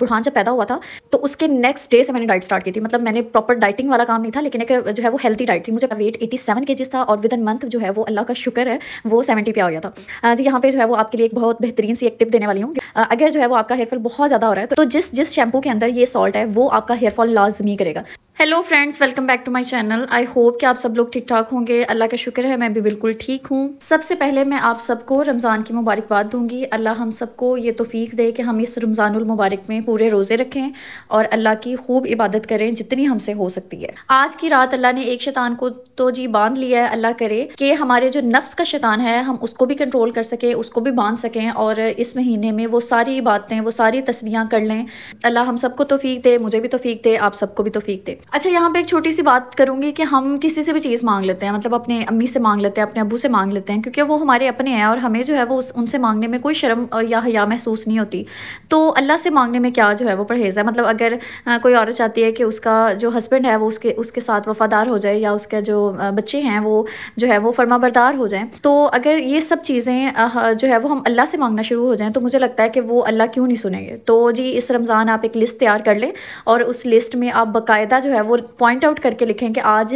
बुरहान जब पैदा हुआ था तो उसके नेक्स्ट डे से मैंने डाइट स्टार्ट की थी मतलब मैंने प्रॉपर डाइटिंग वाला काम नहीं था लेकिन एक जो है वो हेल्थी डाइट थी मुझे वेट एटी सेवन के था और विद इन मंथ जो है वो अल्लाह का शुक्र है वो सेवेंटी पे आ गया था जी यहाँ पे जो है वो आपके लिए एक बहुत बेहतरीन सी एक टिप देने वाली हूँ अगर जो है वो आपका हेयरफॉल बहुत ज़्यादा हो रहा है तो जिस जिस शैम्पू के अंदर ये सॉल्ट है वो आपका हेयरफॉल लाजमी करेगा hello friends welcome back to my channel I hope कि आप सब लोग ठीक ठाक होंगे अल्लाह का शुक्र है मैं भी बिल्कुल ठीक हूँ सबसे पहले मैं आप सबको रमज़ान की मुबारकबाद दूंगी अल्लाह हम सबको ये तोफ़ीक दे कि हम इस रमज़ानुल मुबारक में पूरे रोज़े रखें और अल्लाह की खूब इबादत करें जितनी हमसे हो सकती है आज की रात अल्लाह ने एक शैतान को तो जी बांध लिया है अल्लाह करे कि हमारे जो नफ्स का शैतान है हम उसको भी कंट्रोल कर सकें उसको भी बांध सकें और इस महीने में वो सारी बातें वो सारी तस्वीर कर लें अल्लाह हम सबको तोफ़ी दे मुझे भी तोफ़ी दे आप सबको भी तोफ़ी दे अच्छा यहाँ पे एक छोटी सी बात करूँगी कि हम किसी से भी चीज़ मांग लेते हैं मतलब अपने अम्मी से मांग लेते हैं अपने अबू से मांग लेते हैं क्योंकि वो हमारे अपने हैं और हमें जो है वो उस उनसे मांगने में कोई शर्म या हया महसूस नहीं होती तो अल्लाह से मांगने में क्या जो है वो परहेज़ है मतलब अगर कोई औरत चाहती है कि उसका जो हस्बैंड है वो उसके उसके साथ वफ़ादार हो जाए या उसके जो बच्चे हैं वो जो है वो फर्माबरदार हो जाएँ तो अगर ये सब चीज़ें जो है वो हम अल्लाह से मांगना शुरू हो जाएँ तो मुझे लगता है कि वो अल्लाह क्यों नहीं सुनेंगे तो जी इस रमज़ान आप एक लिस्ट तैयार कर लें और उस लिस्ट में आप बाकायदा जो है है वो पॉइंट आउट करके लिखें कि आज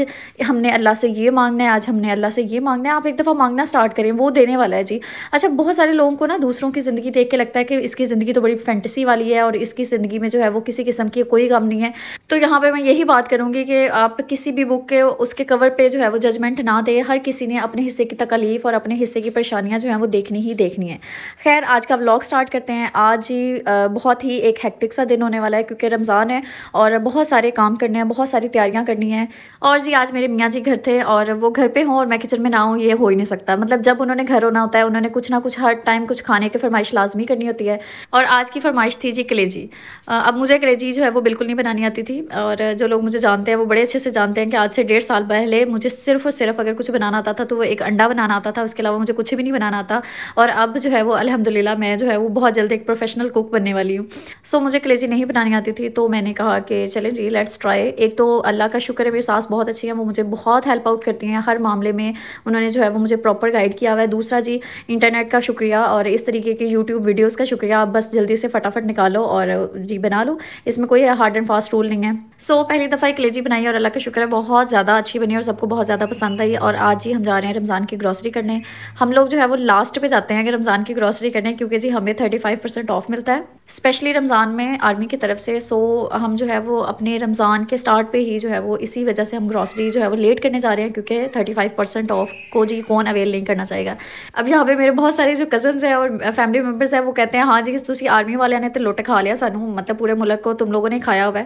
हमने अल्लाह से ये मांगना है आज हमने अल्लाह से ये मांगना है आप एक दफ़ा मांगना स्टार्ट करें वो देने वाला है जी अच्छा बहुत सारे लोगों को ना दूसरों की ज़िंदगी देख के लगता है कि इसकी ज़िंदगी तो बड़ी फैंटसी वाली है और इसकी ज़िंदगी में जो है वो किसी किस्म की कोई गम नहीं है तो यहाँ पर मैं यही बात करूँगी कि आप किसी भी बुक के उसके कवर पर जो है वो जजमेंट ना दें हर किसी ने अपने हिस्से की तकलीफ़ और अपने हिस्से की परेशानियाँ जो हैं वो देखनी ही देखनी है खैर आज का ब्लॉग स्टार्ट करते हैं आज ही बहुत ही एक हैक्टिक सा दिन होने वाला है क्योंकि रमज़ान है और बहुत सारे काम करने हैं बहुत सारी तैयारियाँ करनी है और जी आज मेरे मियाँ जी घर थे और वो घर पे हों और मैं किचन में ना हूँ ये हो ही नहीं सकता मतलब जब उन्होंने घर होना होता है उन्होंने कुछ ना कुछ हर टाइम कुछ खाने की फरमाइश लाजमी करनी होती है और आज की फरमाइश थी जी कलेजी अब मुझे कलेजी जो है वो बिल्कुल नहीं बनानी आती थी और जो लोग मुझे जानते हैं वो बड़े अच्छे से जानते हैं कि आज से डेढ़ साल पहले मुझे सिर्फ और सिर्फ अगर कुछ बनाना आता था तो वो एक अंडा बनाना आता था उसके अलावा मुझे कुछ भी नहीं बनाना आता और अब जो है वो अलहमदिल्ला मैं जो है वो बहुत जल्द एक प्रोफेशनल कुक बनने वाली हूँ सो मुझे कलेजी नहीं बनानी आती थी तो मैंने कहा कि चले जी लेट्स ट्राई एक तो अल्लाह का शुक्र है मेरी सास बहुत अच्छी है वो मुझे बहुत हेल्प आउट करती हैं हर मामले में उन्होंने जो है वो मुझे प्रॉपर गाइड किया हुआ है दूसरा जी इंटरनेट का शुक्रिया और इस तरीके की यूट्यूब वीडियोज़ का शुक्रिया आप बस जल्दी से फटाफट निकालो और जी बना लो इसमें कोई हार्ड एंड फास्ट रूल नहीं है सो पहली दफ़ा एक लेजी बनाई और अल्लाह का शुक्र है बहुत ज़्यादा अच्छी बनी और सबको बहुत ज़्यादा पसंद आई और आज जी हम जा रहे हैं रमज़ान की ग्रॉसरी करने हम लोग जो है वो लास्ट पे जाते हैं अगर रमज़ान की ग्रॉसरी करने क्योंकि जी हमें थर्टी फाइव परसेंट ऑफ मिलता है स्पेशली रमज़ान में आर्मी की तरफ से सो हम जो है वो अपने रमज़ान के स्टार्ट पे ही जो है वो इसी वजह से हम ग्रॉसरी जो है वो लेट करने जा रहे हैं क्योंकि थर्टी फाइव परसेंट ऑफ को जी कौन अवेल नहीं करना चाहेगा अब यहाँ पे मेरे बहुत सारे जो कजन है और फैमिली मेम्बर्स हैं वो कहते हैं हाँ जी तुम आर्मी वाले ने तो लुट खा लिया सानू मतलब पूरे मुल्क को तुम लोगों ने खाया हुआ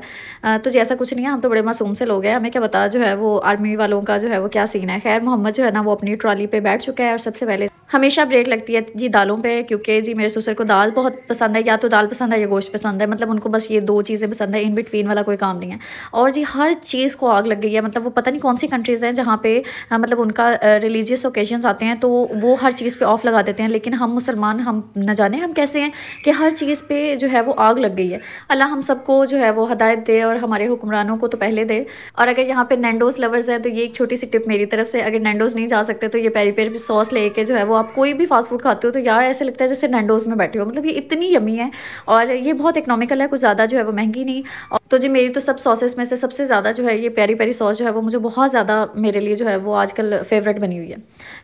है तो जी ऐसा कुछ नहीं है हम तो बड़े मासूम से लोग हैं हमें क्या बताया जो है वो आर्मी वालों का जो है वो क्या सीन है खैर मोहम्मद जो है ना वो अपनी ट्रॉली पर बैठ चुका है और सबसे पहले हमेशा ब्रेक लगती है जी दालों पे क्योंकि जी मेरे ससुर को दाल बहुत पसंद है या तो दाल पसंद है या गोश्त पसंद है मतलब उनको बस ये दो चीज़ें पसंद है इन बिटवीन वाला कोई काम नहीं है और जी हर चीज़ को आग लग गई है मतलब वो पता नहीं कौन सी कंट्रीज़ हैं जहाँ पे मतलब उनका रिलीजियस ओकेजन आते हैं तो वो हर चीज़ पर ऑफ लगा देते हैं लेकिन हम मुसलमान हम न जाने हम कैसे हैं कि हर चीज़ पर जो है वो आग लग गई है अल्लाह हम सबको जो है वो हदायत दे और हमारे हुक्मरानों को तो पहले दे और अगर यहाँ पर नैंडोज़ लवर्स हैं तो ये एक छोटी सी टिप मेरी तरफ से अगर नैंडोज़ नहीं जा सकते तो ये पेरी पेरी सॉस ले जो है वो आप कोई भी फास्ट फूड खाते हो तो यार ऐसे लगता है जैसे नैंडोज में बैठे हो मतलब ये इतनी यमी है और ये बहुत इकनॉमिकल है कुछ ज़्यादा जो है वो महंगी नहीं और तो जी मेरी तो सब सॉसेस में से सबसे ज़्यादा जो है ये प्यारी प्यारी सॉस जो है वो मुझे बहुत ज़्यादा मेरे लिए जो है वो आजकल फेवरेट बनी हुई है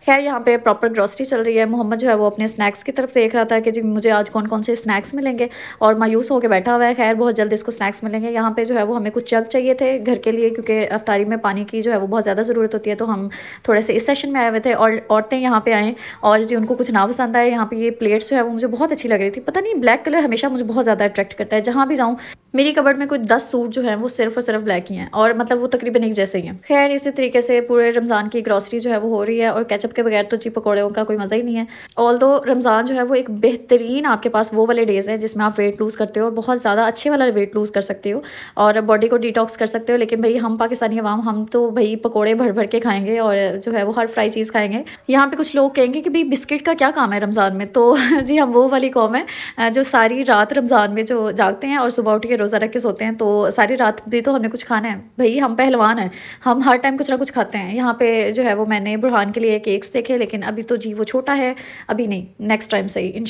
खैर यहाँ पे प्रॉपर ग्रॉसरी चल रही है मोहम्मद जो है वो अपने स्नैक्स की तरफ देख रहा था कि जी मुझे आज कौन कौन से स्नैक्स मिलेंगे और मायूस होकर बैठा हुआ है खैर बहुत जल्द इसको स्नैक्स मिलेंगे यहाँ पर जो है वो हमें कुछ जग चाहिए थे घर के लिए क्योंकि अफ्तारी में पानी की जो है वो बहुत ज़्यादा ज़रूरत होती है तो हम थोड़े से इस सेशन में आए हुए थे और औरतें यहाँ पर आएँ और जी उनको कुछ ना पसंद आए यहाँ पर ये प्लेट्स जो है वो मुझे बहुत अच्छी लग रही थी पता नहीं ब्लैक कलर हमेशा मुझे बहुत ज़्यादा अट्रैक्ट करता है जहाँ भी जाऊँ मेरी कबर्ड में कोई दस सूट जो है वो सिर्फ और सिर्फ ब्लैक ही हैं और मतलब वो तकरीबन एक जैसे ही हैं खैर इसी तरीके से पूरे रमज़ान की ग्रॉसरी जो है वो हो रही है और कैचअप के बगैर तो ची पकौड़ों का कोई मज़ा ही नहीं है ऑल दो रमज़ान जो है वो एक बेहतरीन आपके पास वो वाले डेज़ हैं जिसमें आप वेट लूज़ करते हो और बहुत ज़्यादा अच्छे वाला वेट लूज़ कर सकते हो और बॉडी को डिटॉक्स कर सकते हो लेकिन भाई हम पाकिस्तानी अवाम हम तो भाई पकौड़े भर भर के खाएंगे और जो है वो हर फ्राई चीज़ खाएंगे यहाँ पर कुछ लोग कहेंगे कि भाई बिस्किट का क्या काम है रमज़ान में तो जी हम वो वाली कौम है जो सारी रात रमज़ान में जो जागते हैं और सुबह उठ के रोज़ा रख के सोते हैं तो सारी रात भी तो हमने कुछ खाना है भाई हम पहलवान हैं हम हर टाइम कुछ ना कुछ खाते हैं यहाँ पे जो है वो मैंने बुरहान के लिए केक्स देखे लेकिन अभी तो जी वो छोटा है अभी नहीं नेक्स्ट टाइम सही इन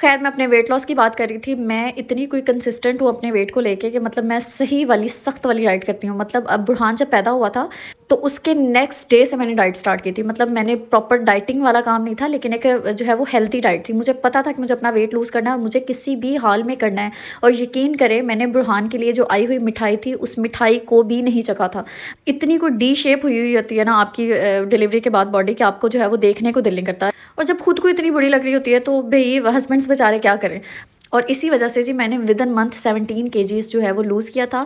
खैर मैं अपने वेट लॉस की बात कर रही थी मैं इतनी कोई कंसिस्टेंट हूँ अपने वेट को लेके कि मतलब मैं सही वाली सख्त वाली डाइट करती हूँ मतलब अब बुरहान जब पैदा हुआ था तो उसके नेक्स्ट डे से मैंने डाइट स्टार्ट की थी मतलब मैंने प्रॉपर डाइटिंग वाला काम नहीं था लेकिन एक जो है वो हेल्थी डाइट थी मुझे पता था कि मुझे अपना वेट लूज़ करना है और मुझे किसी भी हाल में करना है और यकीन करें मैंने बुरहान के लिए जो आई हुई मिठाई थी उस मिठाई को भी नहीं चखा था इतनी कोई डी शेप हुई हुई होती है ना आपकी डिलीवरी के बाद बॉडी कि आपको जो है वो देखने को दिल नहीं करता और जब खुद को इतनी बुरी लग रही होती है तो भाई हस्बैंड्स बेचारे क्या करें और इसी वजह से जी मैंने विद इन मंथ सेवनटीन के जो है वो लूज़ किया था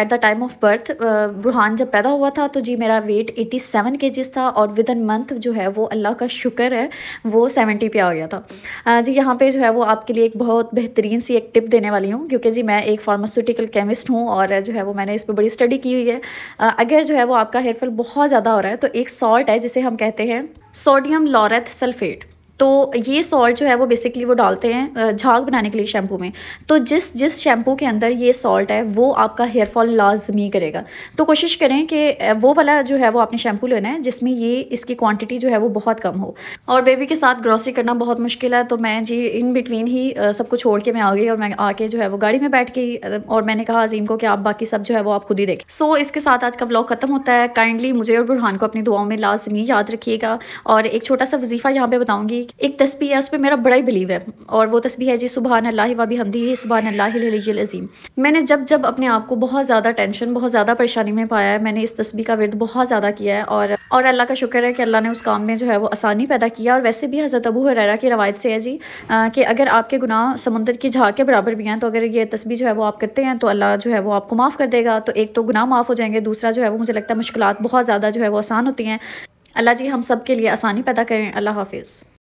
at the time of birth Burhan जब पैदा हुआ था तो जी मेरा वेट एटी सेवन के था और विद इन मंथ जो है वो अल्लाह का शुक्र है वो सेवेंटी पे आ गया था uh, जी यहाँ पे जो है वो आपके लिए एक बहुत बेहतरीन सी एक टिप देने वाली हूँ क्योंकि जी मैं एक फार्मास्यूटिकल केमिस्ट हूँ और जो है वो मैंने इस पर बड़ी स्टडी की हुई है uh, अगर जो है वो आपका हेयरफॉल बहुत ज़्यादा हो रहा है तो एक सॉल्ट है जिसे हम कहते हैं सोडियम लॉरेथ सल्फेट तो ये सॉल्ट जो है वो बेसिकली वो डालते हैं झाग बनाने के लिए शैम्पू में तो जिस जिस शैम्पू के अंदर ये सॉल्ट है वो आपका हेयर फॉल लाजमी करेगा तो कोशिश करें कि वो वाला जो है वो आपने शैम्पू लेना है जिसमें ये इसकी क्वांटिटी जो है वो बहुत कम हो और बेबी के साथ ग्रॉसरी करना बहुत मुश्किल है तो मैं जी इन बिटवीन ही सब कुछ छोड़ के मैं आ गई और मैं आके जो है वो गाड़ी में बैठ गई और मैंने कहा अजीम को कि आप बाकी सब जो है वो आप खुद ही देखें सो इसके साथ आज का ब्लॉग खत्म होता है काइंडली मुझे और बुरहान को अपनी दुआओं में लाजमी याद रखिएगा और एक छोटा सा वजीफ़ा यहाँ पर बताऊँगी एक तस्वीर है उस पर मेरा बड़ा ही बिलीव है और वो तस्वीर है जी सुबह अल्लाह वबी हमदी सुबह अल्लाजीम मैंने जब जब अपने आप को बहुत ज़्यादा टेंशन बहुत ज़्यादा परेशानी में पाया है मैंने इस तस्वीर का वर्द बहुत ज़्यादा किया है और और अल्लाह का शुक्र है कि अल्लाह ने उस काम में जो है वो आसानी पैदा किया और वैसे भी हज़रत अबू हरेरा की रवायत से है जी आ, कि अगर आपके गुनाह समुंदर की झाँक के बराबर भी हैं तो अगर ये तस्वीर जो है वो आप करते हैं तो अल्लाह जो है वो आपको माफ़ कर देगा तो एक तो गुनाह माफ़ हो जाएंगे दूसरा जो है वो मुझे लगता है मुश्किल बहुत ज़्यादा जो है वो आसान होती हैं अल्लाह जी हम सब के लिए आसानी पैदा करें अल्लाह हाफिज़